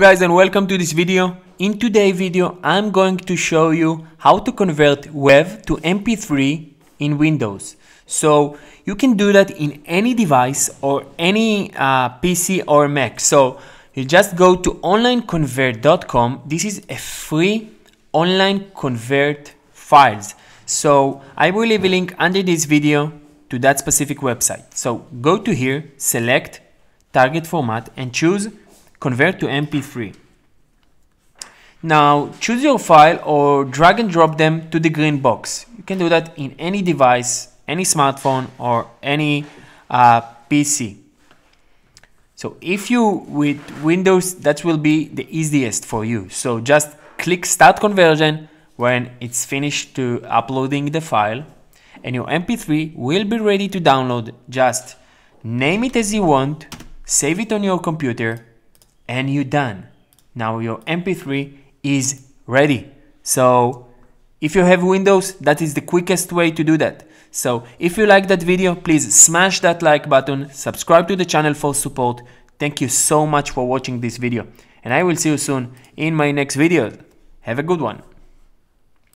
guys and welcome to this video. In today's video I'm going to show you how to convert WAV to MP3 in Windows. So you can do that in any device or any uh, PC or Mac. So you just go to onlineconvert.com. This is a free online convert files. So I will leave a link under this video to that specific website. So go to here, select target format and choose convert to MP3. Now choose your file or drag and drop them to the green box. You can do that in any device, any smartphone or any uh, PC. So if you with Windows, that will be the easiest for you. So just click start conversion when it's finished to uploading the file and your MP3 will be ready to download. Just name it as you want, save it on your computer and you're done. Now your MP3 is ready. So if you have Windows, that is the quickest way to do that. So if you like that video, please smash that like button, subscribe to the channel for support. Thank you so much for watching this video and I will see you soon in my next video. Have a good one.